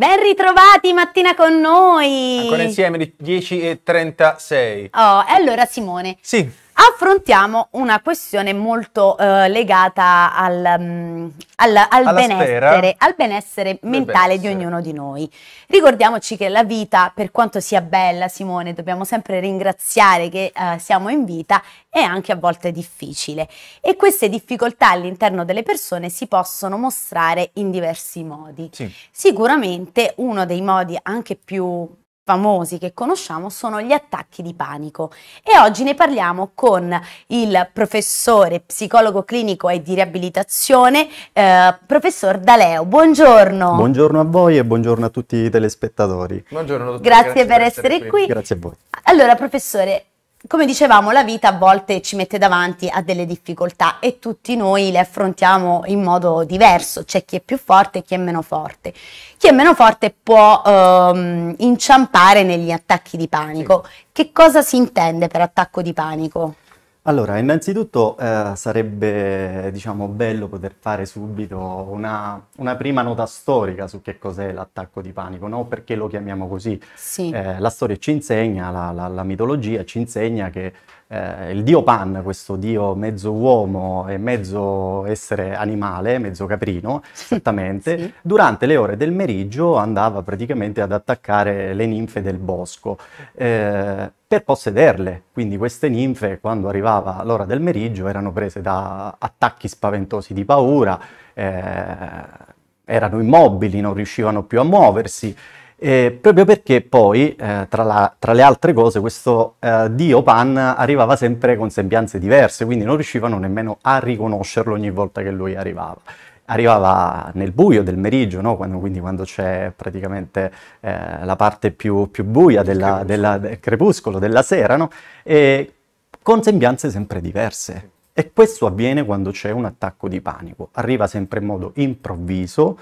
Ben ritrovati mattina con noi! Ancora insieme 10 e 36. Oh, e allora Simone. Sì affrontiamo una questione molto eh, legata al, mm, al, al, benessere, al, benessere, mentale benessere. di ognuno di noi. Ricordiamoci che la vita, per quanto sia bella, Simone, dobbiamo sempre ringraziare che eh, siamo in vita, è anche a volte difficile. E queste difficoltà all'interno delle persone si possono mostrare in diversi modi. Sì. Sicuramente uno dei modi anche più famosi che conosciamo sono gli attacchi di panico e oggi ne parliamo con il professore psicologo clinico e di riabilitazione, eh, professor D'Aleo. Buongiorno. Buongiorno a voi e buongiorno a tutti i telespettatori. Buongiorno, dottor, grazie, grazie, per, per essere, essere qui. qui. Grazie a voi. Allora, professore, come dicevamo, la vita a volte ci mette davanti a delle difficoltà e tutti noi le affrontiamo in modo diverso, c'è chi è più forte e chi è meno forte. Chi è meno forte può ehm, inciampare negli attacchi di panico. Sì. Che cosa si intende per attacco di panico? Allora, innanzitutto eh, sarebbe, diciamo, bello poter fare subito una, una, prima nota storica su che cos'è l'attacco di panico, no? Perché lo chiamiamo così. Sì. Eh, la storia ci insegna, la, la, la mitologia ci insegna che eh, il dio Pan, questo dio mezzo uomo e mezzo essere animale, mezzo caprino, esattamente, sì. durante le ore del meriggio andava praticamente ad attaccare le ninfe del bosco eh, per possederle. Quindi queste ninfe, quando arrivava l'ora del meriggio, erano prese da attacchi spaventosi di paura, eh, erano immobili, non riuscivano più a muoversi eh, proprio perché poi, eh, tra, la, tra, le altre cose, questo eh, dio Pan arrivava sempre con sembianze diverse, quindi non riuscivano nemmeno a riconoscerlo ogni volta che lui arrivava. Arrivava nel buio del meriggio, no? quando, quindi quando c'è praticamente eh, la parte più, più buia della, crepuscolo. Della, del crepuscolo, della sera, no? e con sembianze sempre diverse. E questo avviene quando c'è un attacco di panico. Arriva sempre in modo improvviso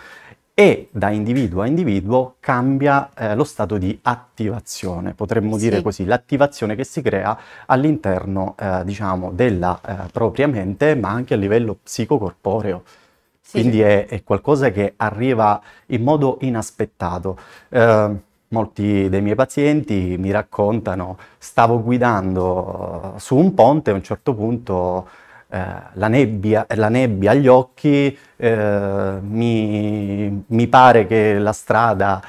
e da individuo a individuo cambia eh, lo stato di attivazione, potremmo sì. dire così, l'attivazione che si crea all'interno eh, diciamo, della eh, propria mente ma anche a livello psicocorporeo. Sì. Quindi è, è, qualcosa che arriva in modo inaspettato. Eh, molti dei miei pazienti mi raccontano, stavo guidando eh, su un ponte e a un certo punto eh, la nebbia, eh, la, nebbia, agli occhi, eh, mi, mi, pare che la strada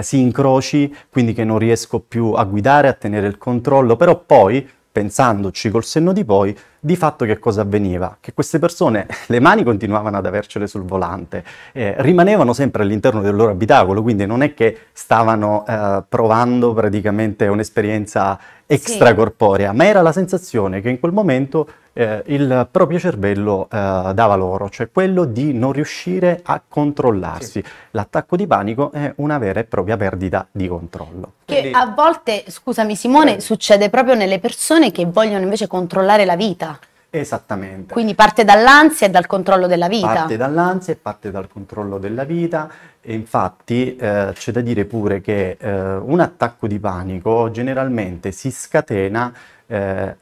si incroci, quindi che non riesco più a guidare, a tenere il controllo, però poi pensandoci col senno di poi, di fatto che cosa avveniva? Che queste persone le mani continuavano ad avercele sul volante, eh, rimanevano sempre all'interno del loro abitacolo, quindi non è che stavano eh, provando praticamente un'esperienza extracorporea, sì. ma era la sensazione che in quel momento eh, il proprio cervello eh, dava loro, cioè quello di non riuscire a controllarsi. Sì. L'attacco di panico è una vera e propria perdita di controllo. Che Quindi... a volte, scusami Simone, eh. succede proprio nelle persone che vogliono invece controllare la vita. Esattamente. Quindi parte dall'ansia e dal controllo della vita. Parte dall'ansia e parte dal controllo della vita e infatti eh, c'è da dire pure che eh, un attacco di panico generalmente si scatena eh,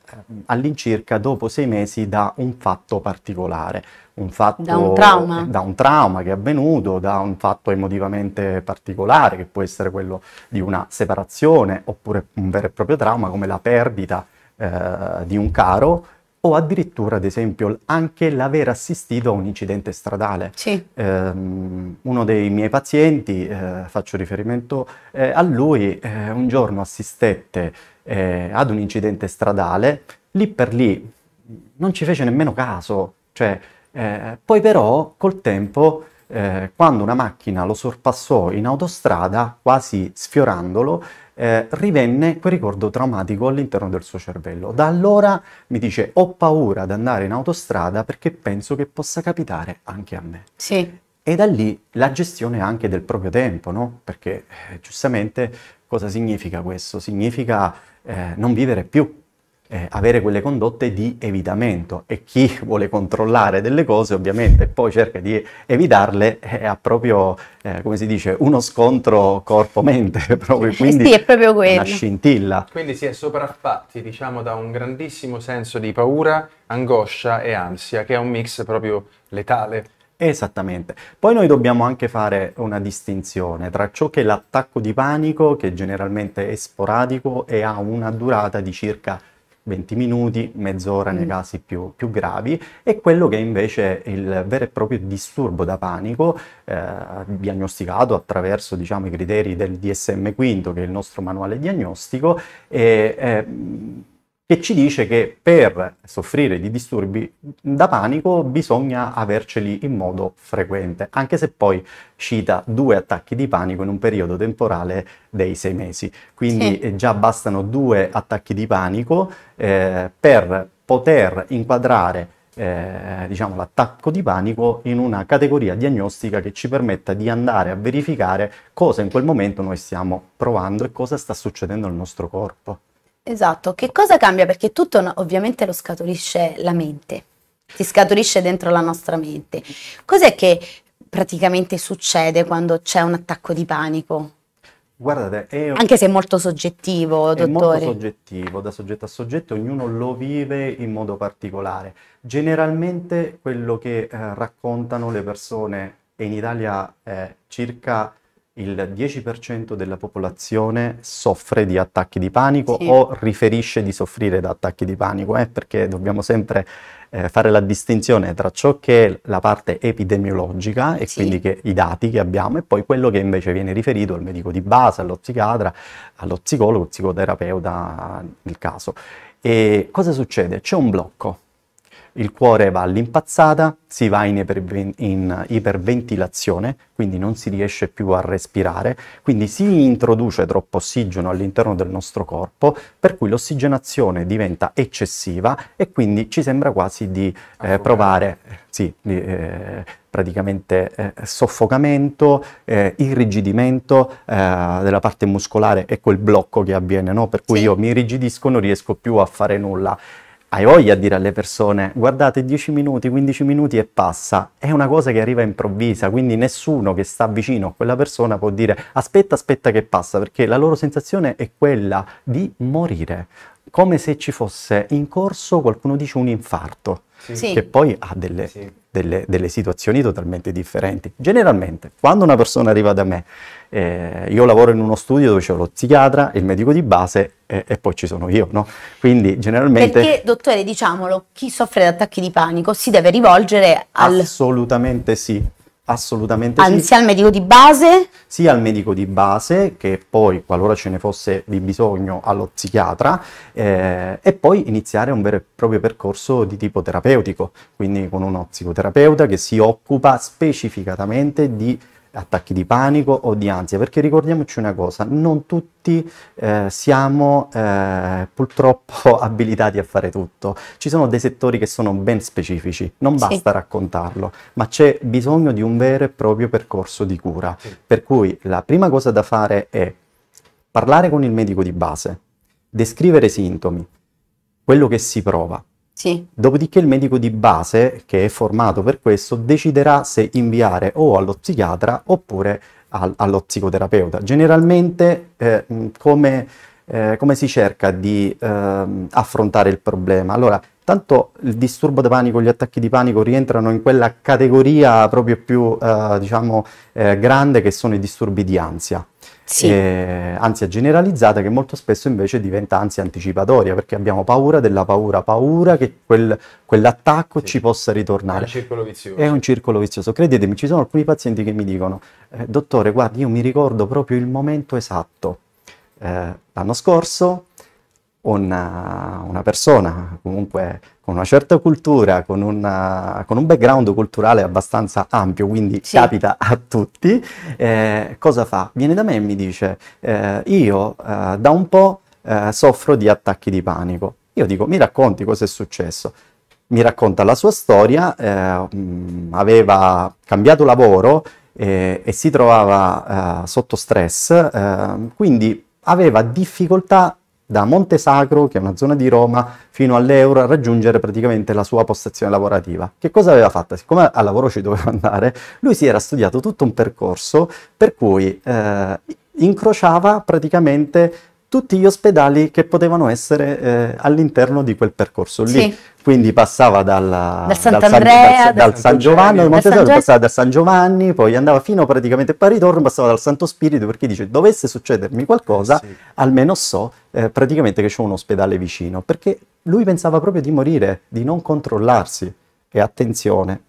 all'incirca dopo sei mesi da un fatto particolare. Un fatto, da un trauma. Eh, da un trauma che è avvenuto, da un fatto emotivamente particolare, che può essere quello di una separazione, oppure un vero e proprio trauma come la perdita eh, di un caro, o addirittura, ad esempio, anche l'aver assistito a un incidente stradale. Sì. Eh, uno dei miei pazienti, eh, faccio riferimento eh, a lui, eh, un giorno assistette eh, ad un incidente stradale, lì per lì non ci fece nemmeno caso, cioè, eh, poi però col tempo eh, quando una macchina lo sorpassò in autostrada, quasi sfiorandolo, eh, rivenne quel ricordo traumatico all'interno del suo cervello. Da allora mi dice ho paura ad andare in autostrada perché penso che possa capitare anche a me. Sì. E da lì la gestione anche del proprio tempo, no? Perché eh, giustamente cosa significa questo? Significa eh, non vivere più eh, avere quelle condotte di evitamento e chi vuole controllare delle cose ovviamente poi cerca di evitarle eh, ha proprio, eh, come si dice, uno scontro corpo-mente, proprio, quindi sì, è proprio quello. una scintilla. Quindi si è sopraffatti diciamo da un grandissimo senso di paura, angoscia e ansia che è un mix proprio letale. Esattamente. Poi noi dobbiamo anche fare una distinzione tra ciò che è l'attacco di panico, che generalmente è sporadico e ha una durata di circa 20 minuti, mezz'ora nei mm. casi più, più, gravi, e quello che invece è il vero e proprio disturbo da panico, eh, diagnosticato attraverso diciamo, i criteri del DSM-5, che è il nostro manuale diagnostico, e, eh, che ci dice che per soffrire di disturbi da panico bisogna averceli in modo frequente, anche se poi cita due attacchi di panico in un periodo temporale dei sei mesi. Quindi sì. già bastano due attacchi di panico eh, per poter inquadrare eh, diciamo, l'attacco di panico in una categoria diagnostica che ci permetta di andare a verificare cosa in quel momento noi stiamo provando e cosa sta succedendo al nostro corpo. Esatto, che cosa cambia? Perché tutto ovviamente lo scaturisce la mente, si scaturisce dentro la nostra mente. Cos'è che praticamente succede quando c'è un attacco di panico? Guardate, è... anche se è molto soggettivo, dottore. È molto soggettivo, da soggetto a soggetto, ognuno lo vive in modo particolare. Generalmente quello che eh, raccontano le persone, e in Italia eh, circa il 10% della popolazione soffre di attacchi di panico sì. o riferisce di soffrire da attacchi di panico, eh, perché dobbiamo sempre eh, fare la distinzione tra ciò che è la parte epidemiologica e sì. quindi che, i dati che abbiamo e poi quello che invece viene riferito al medico di base, allo psichiatra, allo psicologo, psicoterapeuta nel caso. E cosa succede? C'è un blocco il cuore va all'impazzata, si va in, iperven- in, iperventilazione, quindi non si riesce più a respirare, quindi si introduce troppo ossigeno all'interno del nostro corpo, per cui l'ossigenazione diventa eccessiva e quindi ci sembra quasi di eh, provare sì, eh, praticamente eh, soffocamento, eh, irrigidimento eh, della parte muscolare e quel blocco che avviene, no? per cui sì. io mi irrigidisco, non riesco più a fare nulla hai voglia di dire alle persone guardate 10 minuti, 15 minuti e passa, è una cosa che arriva improvvisa, quindi nessuno che sta vicino a quella persona può dire aspetta, aspetta che passa, perché la loro sensazione è quella di morire, come se ci fosse in corso qualcuno dice un infarto, sì. che poi ha delle... Sì delle, delle, situazioni totalmente differenti. Generalmente, quando una persona arriva da me, eh, io lavoro in uno studio dove c'è lo psichiatra, il medico di base e, e poi ci sono io, no? Quindi generalmente... Perché, dottore, diciamolo, chi soffre di attacchi di panico si deve rivolgere al... Assolutamente sì, Assolutamente sì. Anzi, al medico di base? Sì, al medico di base, che poi, qualora ce ne fosse di bisogno, allo psichiatra, eh, e poi iniziare un vero e proprio percorso di tipo terapeutico, quindi con uno psicoterapeuta che si occupa specificatamente di attacchi di panico o di ansia, perché ricordiamoci una cosa, non tutti eh, siamo eh, purtroppo abilitati a fare tutto, ci sono dei settori che sono ben specifici, non basta sì. raccontarlo, ma c'è bisogno di un vero e proprio percorso di cura, sì. per cui la prima cosa da fare è parlare con il medico di base, descrivere i sintomi, quello che si prova, sì. Dopodiché il medico di base, che è formato per questo, deciderà se inviare o allo psichiatra oppure al, allo psicoterapeuta. Generalmente eh, come, eh, come, si cerca di eh, affrontare il problema? Allora, tanto il disturbo di panico, gli attacchi di panico rientrano in quella categoria proprio più, eh, diciamo, eh, grande che sono i disturbi di ansia sì. eh, ansia generalizzata che molto spesso invece diventa ansia anticipatoria perché abbiamo paura della paura, paura che quel, quell'attacco sì. ci possa ritornare. È un circolo vizioso. È un circolo vizioso. Credetemi, ci sono alcuni pazienti che mi dicono, eh, dottore, guardi, io mi ricordo proprio il momento esatto. Eh, l'anno scorso una, una, persona comunque con una certa cultura, con, una, con un background culturale abbastanza ampio, quindi sì. capita a tutti, eh, cosa fa? Viene da me e mi dice, eh, io eh, da un po' eh, soffro di attacchi di panico. Io dico, mi racconti cosa è successo? Mi racconta la sua storia, eh, aveva cambiato lavoro eh, e si trovava sotto stress, quindi aveva difficoltà da Monte Sacro, che è una zona di Roma, fino all'Euro a raggiungere praticamente la sua postazione lavorativa. Che cosa aveva fatto? Siccome al lavoro ci doveva andare, lui si era studiato tutto un percorso per cui eh, incrociava praticamente tutti gli ospedali che potevano essere eh, all'interno di quel percorso lì. Sì. Quindi passava dalla, dal, Sant'Andrea, dal, dal, San Giovanni, dal Montesario, passava dal San Giovanni, poi andava fino praticamente a ritorno, passava dal Santo Spirito perché dice dovesse succedermi qualcosa, sì. almeno so eh, praticamente che c'è un ospedale vicino, perché lui pensava proprio di morire, di non controllarsi. E attenzione,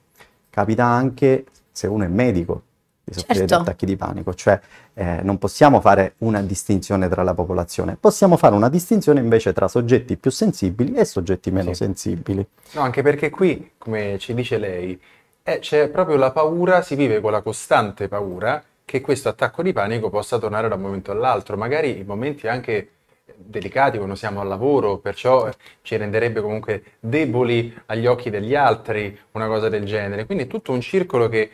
capita anche se uno è medico, di soffrire certo. di attacchi di panico, cioè eh, non possiamo fare una distinzione tra la popolazione, possiamo fare una distinzione invece tra soggetti più sensibili e soggetti meno sì. sensibili. No, anche perché qui, come ci dice lei, eh, c'è proprio la paura, si vive con la costante paura che questo attacco di panico possa tornare da un momento all'altro, magari in momenti anche delicati quando siamo al lavoro, perciò eh, ci renderebbe comunque deboli agli occhi degli altri una cosa del genere. Quindi è tutto un circolo che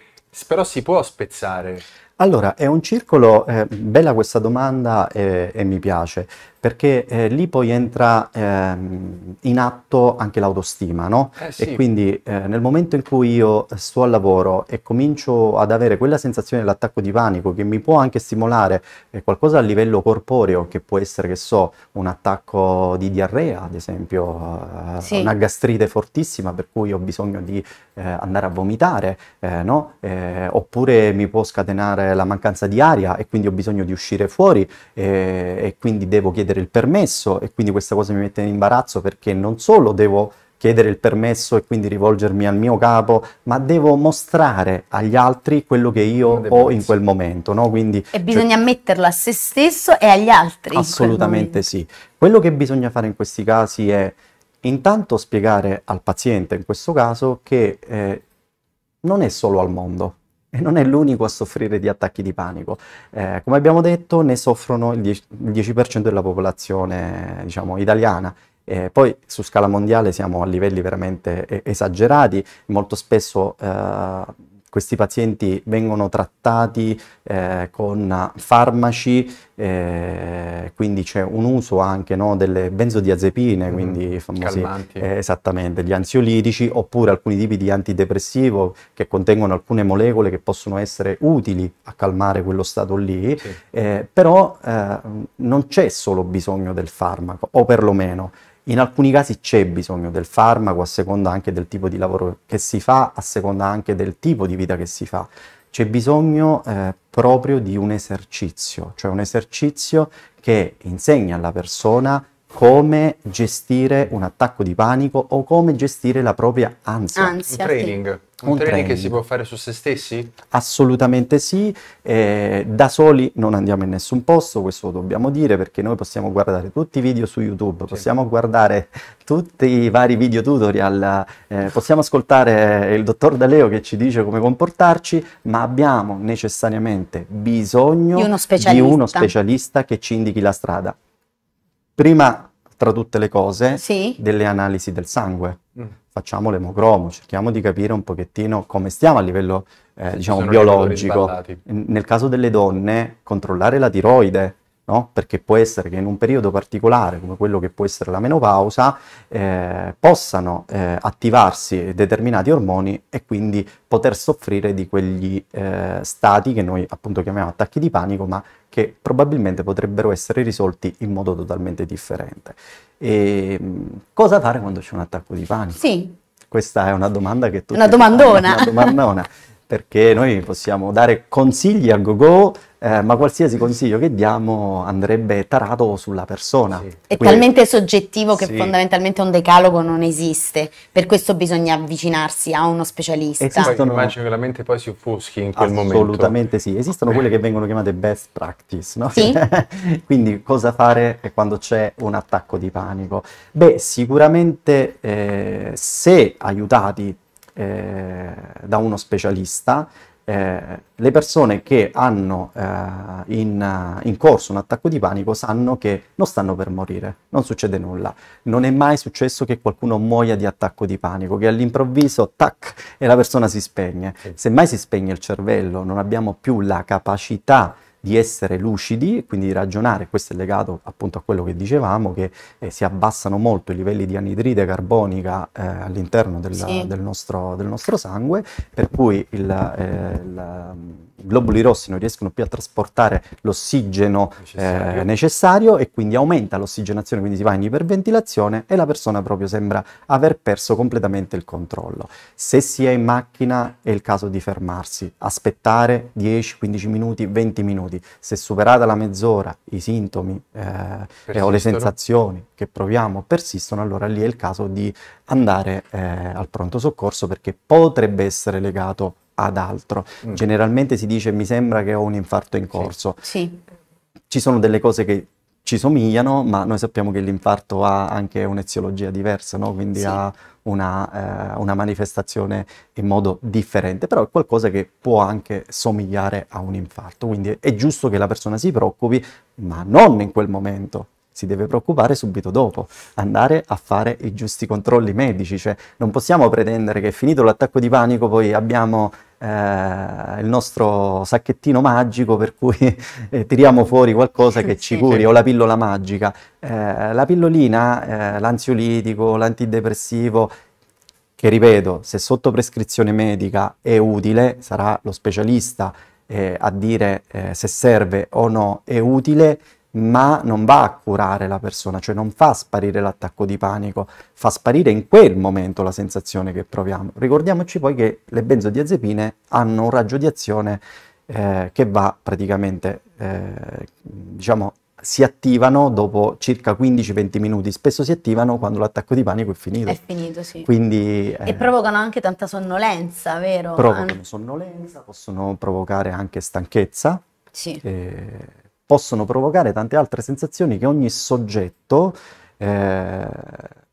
però si può spezzare. Allora, è un circolo, eh, bella questa domanda eh, e mi piace perché eh, lì poi entra ehm, in atto anche l'autostima, no? Eh sì. E quindi eh, nel momento in cui io sto al lavoro e comincio ad avere quella sensazione dell'attacco di panico che mi può anche stimolare eh, qualcosa a livello corporeo, che può essere, che so, un attacco di diarrea, ad esempio, eh, sì. una gastrite fortissima per cui ho bisogno di eh, andare a vomitare, no? oppure mi può scatenare la mancanza di aria e quindi ho bisogno di uscire fuori e quindi devo chiedere chiedere il permesso e quindi questa cosa mi mette in imbarazzo perché non solo devo chiedere il permesso e quindi rivolgermi al mio capo, ma devo mostrare agli altri quello che io ho in quel momento. No? Quindi, e cioè bisogna cioè, metterlo a se stesso e agli altri. Assolutamente sì. Quello che bisogna fare in questi casi è intanto spiegare al paziente, in questo caso, che eh, non è solo al mondo, e non è l'unico a soffrire di attacchi di panico. Eh, come abbiamo detto, ne soffrono il 10%, il 10 della popolazione diciamo, italiana. Eh, poi su scala mondiale siamo a livelli veramente esagerati, molto spesso eh, questi pazienti vengono trattati eh, con farmaci, eh, quindi c'è un uso anche no, delle benzodiazepine, mm, quindi famosi, eh, esattamente, gli ansiolitici, oppure alcuni tipi di antidepressivo che contengono alcune molecole che possono essere utili a calmare quello stato lì, sì. Eh, però eh, non c'è solo bisogno del farmaco, o perlomeno in alcuni casi c'è bisogno del farmaco a seconda anche del tipo di lavoro che si fa, a seconda anche del tipo di vita che si fa. C'è bisogno eh, proprio di un esercizio, cioè un esercizio che insegna alla persona come gestire un attacco di panico o come gestire la propria ansia. ansia un training. Un, un training, training, che si può fare su se stessi? Assolutamente sì, eh, da soli non andiamo in nessun posto, questo lo dobbiamo dire perché noi possiamo guardare tutti i video su YouTube, sì. possiamo guardare tutti i vari video tutorial, eh, possiamo ascoltare eh, il dottor D'Aleo che ci dice come comportarci, ma abbiamo necessariamente bisogno di uno specialista, di uno specialista che ci indichi la strada. Prima tra tutte le cose, sì. delle analisi del sangue facciamo l'emocromo, cerchiamo di capire un pochettino come stiamo a livello eh, diciamo, biologico. Nel caso delle donne, controllare la tiroide, no? perché può essere che in un periodo particolare, come quello che può essere la menopausa, eh, possano eh, attivarsi determinati ormoni e quindi poter soffrire di quegli eh, stati che noi appunto chiamiamo attacchi di panico, ma che probabilmente potrebbero essere risolti in modo totalmente differente. E ehm, cosa fare quando c'è un attacco di panico? Sì. Questa è una domanda che tu... Una domandona. Fanno, una domandona, perché noi possiamo dare consigli a GoGo eh, ma qualsiasi consiglio che diamo andrebbe tarato sulla persona. Sì. È Quindi, talmente soggettivo che sì. fondamentalmente un decalogo non esiste, per questo bisogna avvicinarsi a uno specialista. Esistono, immagino che la mente poi si offuschi in quel assolutamente momento. Assolutamente sì, esistono quelle che vengono chiamate best practice, no? sì. Quindi cosa fare quando c'è un attacco di panico? Beh, sicuramente eh, se aiutati eh, da uno specialista, eh, le persone che hanno eh, in, eh, in, corso un attacco di panico sanno che non stanno per morire, non succede nulla. Non è mai successo che qualcuno muoia di attacco di panico, che all'improvviso tac e la persona si spegne. Semmai si spegne il cervello, non abbiamo più la capacità di essere lucidi e quindi di ragionare, questo è legato appunto a quello che dicevamo, che eh, si abbassano molto i livelli di anidride carbonica eh, all'interno della, sì. del, nostro, del, nostro, sangue, per cui il, eh, il globuli rossi non riescono più a trasportare l'ossigeno necessario. Eh, necessario. e quindi aumenta l'ossigenazione, quindi si va in iperventilazione e la persona proprio sembra aver perso completamente il controllo. Se si è in macchina è il caso di fermarsi, aspettare 10, 15 minuti, 20 minuti. Se superata la mezz'ora i sintomi eh, o le sensazioni che proviamo persistono, allora lì è il caso di andare eh, al pronto soccorso perché potrebbe essere legato ad altro. Mm. Generalmente si dice mi sembra che ho un infarto in corso. Sì. Ci sono delle cose che ci somigliano, ma noi sappiamo che l'infarto ha anche un'eziologia diversa, no? quindi sì. ha una, eh, una, manifestazione in modo differente, però è qualcosa che può anche somigliare a un infarto, quindi è giusto che la persona si preoccupi, ma non in quel momento si deve preoccupare subito dopo, andare a fare i giusti controlli medici, cioè non possiamo pretendere che finito l'attacco di panico poi abbiamo eh, il nostro sacchettino magico per cui eh, tiriamo fuori qualcosa che ci curi o la pillola magica. Eh, la pillolina, eh, l'ansiolitico, l'antidepressivo, che ripeto, se sotto prescrizione medica è utile, sarà lo specialista eh, a dire eh, se serve o no, è utile ma non va a curare la persona, cioè non fa sparire l'attacco di panico, fa sparire in quel momento la sensazione che proviamo. Ricordiamoci poi che le benzodiazepine hanno un raggio di azione eh, che va praticamente, eh, diciamo, si attivano dopo circa 15-20 minuti, spesso si attivano quando l'attacco di panico è finito. È finito, sì. Quindi, eh, e provocano anche tanta sonnolenza, vero? Provocano An- sonnolenza, possono provocare anche stanchezza. Sì. E eh, possono provocare tante altre sensazioni che ogni soggetto eh,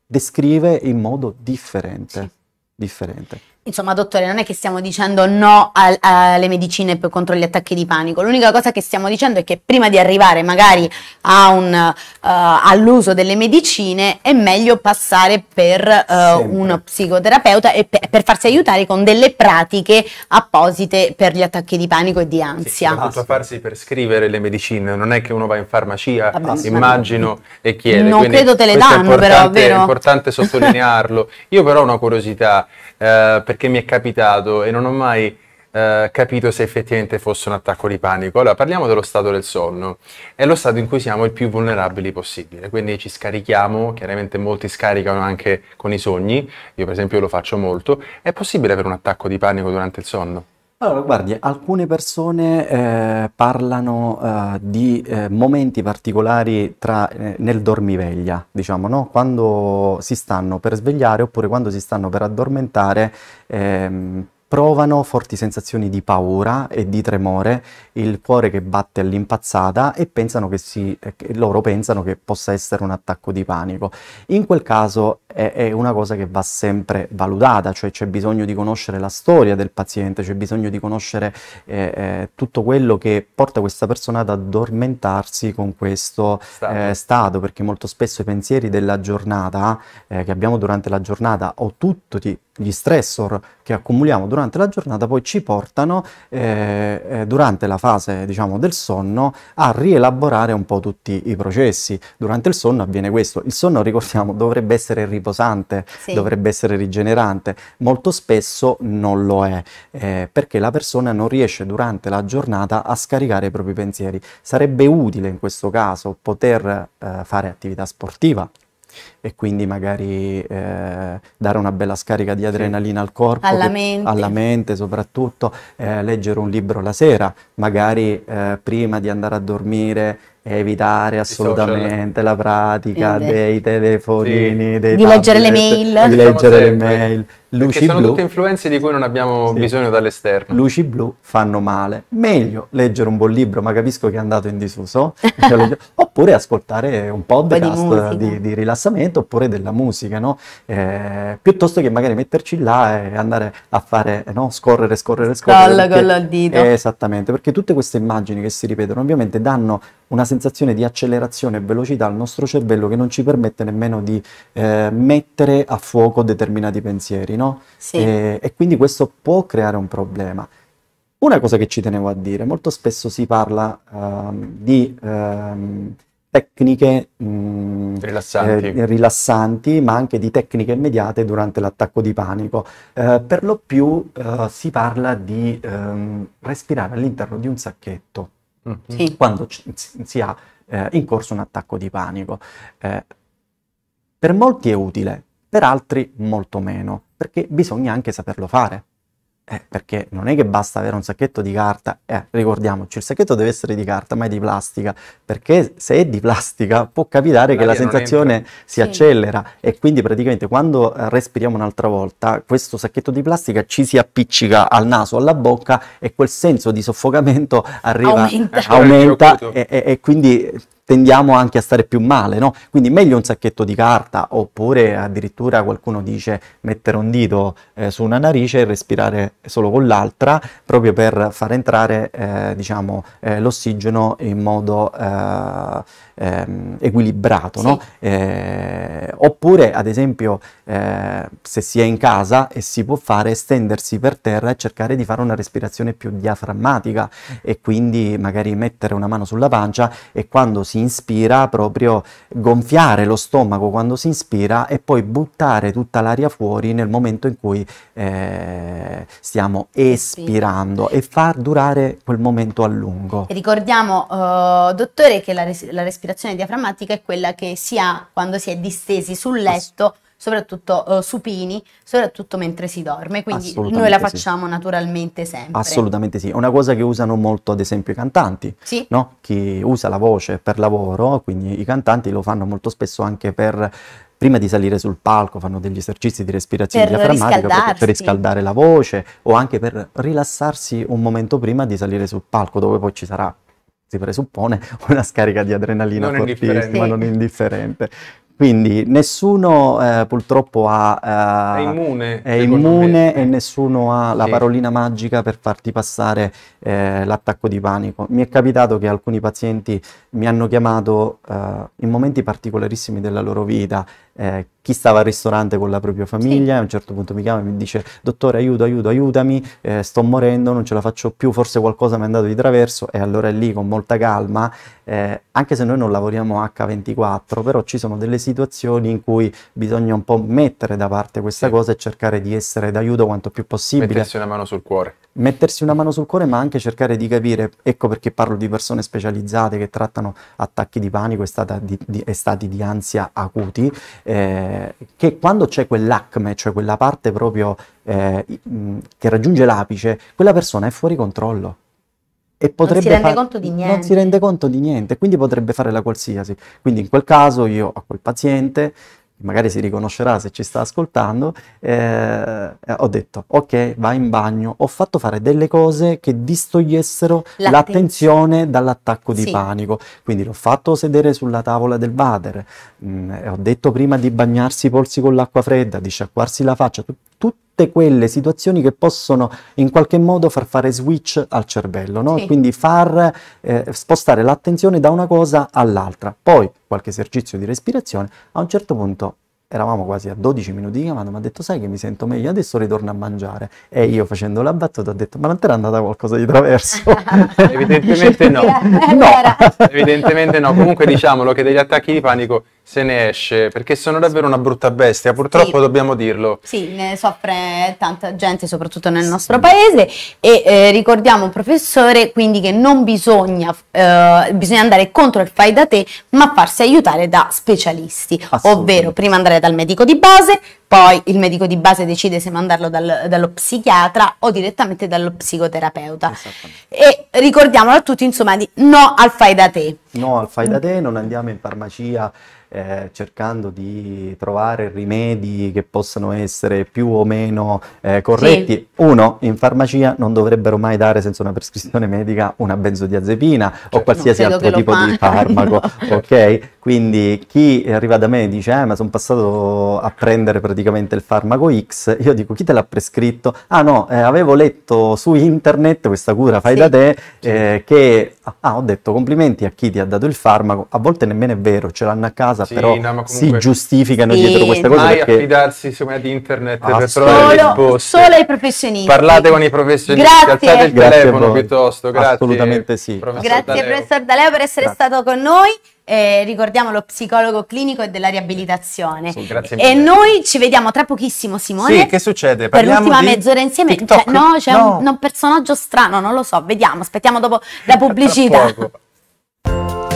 descrive in modo differente. Sì. differente. Insomma, dottore, non è che stiamo dicendo no al, alle medicine contro gli attacchi di panico. L'unica cosa che stiamo dicendo è che prima di arrivare magari un, uh, all'uso delle medicine è meglio passare per uh, uno psicoterapeuta e per, per, farsi aiutare con delle pratiche apposite per gli attacchi di panico e di ansia. Sì, appunto farsi prescrivere le medicine, non è che uno va in farmacia, Vabbè, immagino, e chiede. Non Quindi credo te le danno però, vero? È importante sottolinearlo. Io però ho una curiosità, eh, perché perché mi è capitato e non ho mai eh, capito se effettivamente fosse un attacco di panico. Allora, parliamo dello stato del sonno. È lo stato in cui siamo il più vulnerabili possibile, quindi ci scarichiamo, chiaramente molti scaricano anche con i sogni, io per esempio lo faccio molto. È possibile avere un attacco di panico durante il sonno? Allora, guardi, alcune persone eh, parlano eh, di eh, momenti particolari tra, eh, nel dormiveglia, diciamo, no? quando si stanno per svegliare oppure quando si stanno per addormentare. Ehm, provano forti sensazioni di paura e di tremore, il cuore che batte all'impazzata e pensano che si, eh, che loro pensano che possa essere un attacco di panico. In quel caso è, è una cosa che va sempre valutata, cioè c'è bisogno di conoscere la storia del paziente, c'è bisogno di conoscere eh, eh, tutto quello che porta questa persona ad addormentarsi con questo stato, eh, stato perché molto spesso i pensieri della giornata eh, che abbiamo durante la giornata o tutti gli stressor che accumuliamo durante la giornata poi ci portano eh, eh, durante la fase diciamo, del sonno a rielaborare un po' tutti i processi. Durante il sonno avviene questo. Il sonno, ricordiamo, dovrebbe essere riposato riposante, sì. dovrebbe essere rigenerante, molto spesso non lo è, eh, perché la persona non riesce durante la giornata a scaricare i propri pensieri. Sarebbe utile in questo caso poter eh, fare attività sportiva, e quindi magari eh, dare una bella scarica di adrenalina sì. al corpo, alla, che, mente. alla mente. soprattutto, eh, leggere un libro la sera, magari eh, prima di andare a dormire evitare assolutamente la pratica eh dei telefonini, sì. dei di tablet, leggere le mail, di leggere le mail. Luci sono blu, tutte influenze di cui non abbiamo sì. bisogno dall'esterno. Luci blu fanno male. Meglio leggere un buon libro, ma capisco che è andato in disuso, oppure ascoltare un podcast un po di, di, di rilassamento intrattenimento oppure della musica, no? eh, piuttosto che magari metterci là e andare a fare, eh, no? scorrere, scorrere, scorrere. Scroll con la dito. Eh, esattamente, perché tutte queste immagini che si ripetono ovviamente danno una sensazione di accelerazione e velocità al nostro cervello che non ci permette nemmeno di eh, mettere a fuoco determinati pensieri, no? Sì. E, e quindi questo può creare un problema. Una cosa che ci tenevo a dire, molto spesso si parla uh, di... Uh, tecniche mh, mm, rilassanti. Eh, rilassanti. ma anche di tecniche immediate durante l'attacco di panico. Eh, per lo più eh, si parla di ehm, respirare all'interno di un sacchetto mm-hmm. sì. quando c- si ha eh, in corso un attacco di panico. Eh, per molti è utile, per altri molto meno, perché bisogna anche saperlo fare. Eh, perché non è che basta avere un sacchetto di carta, eh, ricordiamoci, il sacchetto deve essere di carta, ma è di plastica, perché se è di plastica può capitare che la sensazione si sì. accelera e quindi praticamente quando eh, respiriamo un'altra volta questo sacchetto di plastica ci si appiccica al naso, alla bocca e quel senso di soffocamento arriva, aumenta, aumenta e, e, e quindi tendiamo anche a stare più male, no? Quindi meglio un sacchetto di carta oppure addirittura qualcuno dice mettere un dito eh, su una narice e respirare solo con l'altra proprio per far entrare eh, diciamo, eh, l'ossigeno in modo eh, ehm, equilibrato, sì. no? Eh, oppure ad esempio eh, se si è in casa e si può fare stendersi per terra e cercare di fare una respirazione più diaframmatica e quindi magari mettere una mano sulla pancia e quando si si inspira proprio gonfiare lo stomaco quando si inspira e poi buttare tutta l'aria fuori nel momento in cui eh, stiamo espirando e far durare quel momento a lungo. Ricordiamo, uh, dottore, che la, res- la respirazione diaframmatica è quella che si ha quando si è distesi sul letto. Ass- soprattutto eh, supini, soprattutto mentre si dorme, quindi noi la facciamo sì. naturalmente sempre. Assolutamente sì, è una cosa che usano molto ad esempio i cantanti, sì. no? chi usa la voce per lavoro, quindi i cantanti lo fanno molto spesso anche per prima di salire sul palco fanno degli esercizi di respirazione per diaframmatica per, per, riscaldare la voce o anche per rilassarsi un momento prima di salire sul palco dove poi ci sarà si presuppone una scarica di adrenalina non fortissima, sì. non indifferente. Quindi nessuno eh, purtroppo ha, eh, è immune, è immune e nessuno ha la parolina magica per farti passare eh, l'attacco di panico. Mi è capitato che alcuni pazienti mi hanno chiamato eh, in momenti particolarissimi della loro vita, eh, chi stava al ristorante con la propria famiglia, sì. a un certo punto mi chiama e mi dice dottore aiuto, aiuto, aiutami, eh, sto morendo, non ce la faccio più, forse qualcosa mi è andato di traverso e allora è lì con molta calma, eh, anche se noi non lavoriamo H24, però ci sono delle situazioni in cui bisogna un po' mettere da parte questa sì. cosa e cercare di essere d'aiuto quanto più possibile. Mettersi una mano sul cuore. Mettersi una mano sul cuore, ma anche cercare di capire, ecco perché parlo di persone specializzate che trattano attacchi di panico e, stati di, di, di ansia acuti. Eh, eh, che quando c'è quell'acme, cioè quella parte proprio eh, che raggiunge l'apice, quella persona è fuori controllo. E potrebbe non si rende conto di niente. Non si rende conto di niente, quindi potrebbe fare la qualsiasi. Quindi in quel caso io a quel paziente magari si riconoscerà se ci sta ascoltando, eh, ho detto ok, vai in bagno, ho fatto fare delle cose che distogliessero l'attenzione, l'attenzione dall'attacco di sì. panico, quindi l'ho fatto sedere sulla tavola del water, mm, ho detto prima di bagnarsi i polsi con l'acqua fredda, di sciacquarsi la faccia, t- tutto tutte quelle situazioni che possono in qualche modo far fare switch al cervello, no? sì. quindi far eh, spostare l'attenzione da una cosa all'altra. Poi qualche esercizio di respirazione, a un certo punto eravamo quasi a 12 minuti di chiamata, mi ha detto sai che mi sento meglio, adesso ritorno a mangiare. E io facendo la battuta ho detto ma non te era andata qualcosa di traverso? Evidentemente no. no. Evidentemente no, comunque diciamolo che degli attacchi di panico se ne esce perché sono davvero una brutta bestia, purtroppo sì. dobbiamo dirlo. Sì, ne soffre tanta gente, soprattutto nel nostro paese e eh, ricordiamo professore quindi che non bisogna, eh, bisogna andare contro il fai da te, ma farsi aiutare da specialisti, ovvero prima andare dal medico di base, poi il medico di base decide se mandarlo dal, dallo psichiatra o direttamente dallo psicoterapeuta. E ricordiamolo a tutti, insomma, di no al fai da te. No al fai da te, non andiamo in farmacia eh, cercando di trovare rimedi che possano essere più o meno eh, corretti. Sì. Uno, in farmacia non dovrebbero mai dare senza una prescrizione medica una benzodiazepina cioè, o certo. qualsiasi altro tipo di farmaco, no. ok? Quindi chi arriva da me e dice "Ah, ma sono passato a prendere praticamente il farmaco X", io dico "Chi te l'ha prescritto?". "Ah no, eh, avevo letto su internet questa cura fai sì. da te sì. Eh, che ah, ho detto complimenti a chi ti ha dato il farmaco, a volte nemmeno è vero, ce l'hanno a casa cosa, sì, però no, comunque... si giustificano sì. dietro queste cose. Mai perché... affidarsi me, ad internet ah, per cioè, trovare risposte. Solo ai professionisti. Parlate con i professionisti, grazie. alzate il grazie telefono piuttosto. Grazie. Assolutamente sì. Professor grazie D'Aleo. professor D'Aleo per essere grazie. stato con noi. Eh, ricordiamo lo psicologo clinico e della riabilitazione. Sì, grazie mille. E noi ci vediamo tra pochissimo, Simone. Sì, che succede? Parliamo per l'ultima mezz'ora insieme. Cioè, no, c'è no. Un, un, personaggio strano, non lo so, vediamo, aspettiamo dopo la pubblicità.